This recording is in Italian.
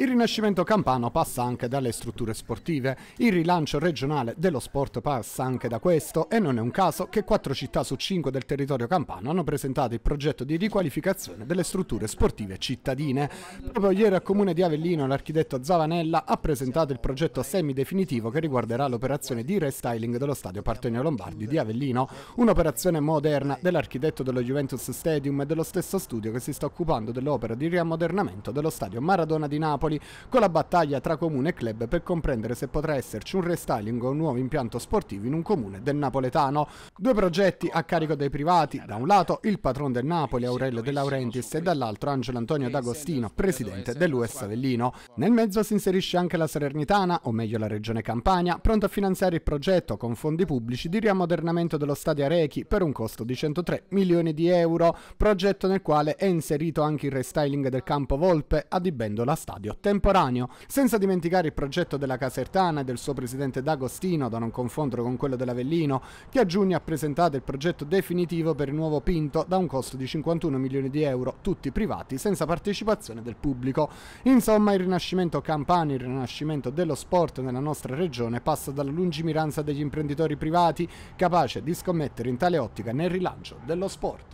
Il rinascimento campano passa anche dalle strutture sportive, il rilancio regionale dello sport passa anche da questo e non è un caso che quattro città su cinque del territorio campano hanno presentato il progetto di riqualificazione delle strutture sportive cittadine. Proprio ieri al comune di Avellino l'architetto Zavanella ha presentato il progetto semidefinitivo che riguarderà l'operazione di restyling dello stadio Partenio Lombardi di Avellino, un'operazione moderna dell'architetto dello Juventus Stadium e dello stesso studio che si sta occupando dell'opera di riammodernamento dello stadio Maradona di Napoli Napoli con la battaglia tra comune e club per comprendere se potrà esserci un restyling o un nuovo impianto sportivo in un comune del napoletano. Due progetti a carico dei privati, da un lato il patron del Napoli Aurelio De Laurentiis e dall'altro Angelo Antonio D'Agostino, presidente dell'US Avellino. Nel mezzo si inserisce anche la Salernitana, o meglio la regione Campania, pronta a finanziare il progetto con fondi pubblici di riammodernamento dello stadio Arechi per un costo di 103 milioni di euro, progetto nel quale è inserito anche il restyling del campo Volpe adibendo la stadio temporaneo, senza dimenticare il progetto della Casertana e del suo presidente D'Agostino, da non confondere con quello dell'Avellino, che a giugno ha presentato il progetto definitivo per il nuovo Pinto da un costo di 51 milioni di euro, tutti privati, senza partecipazione del pubblico. Insomma, il rinascimento Campani, il rinascimento dello sport nella nostra regione passa dalla lungimiranza degli imprenditori privati, capace di scommettere in tale ottica nel rilancio dello sport.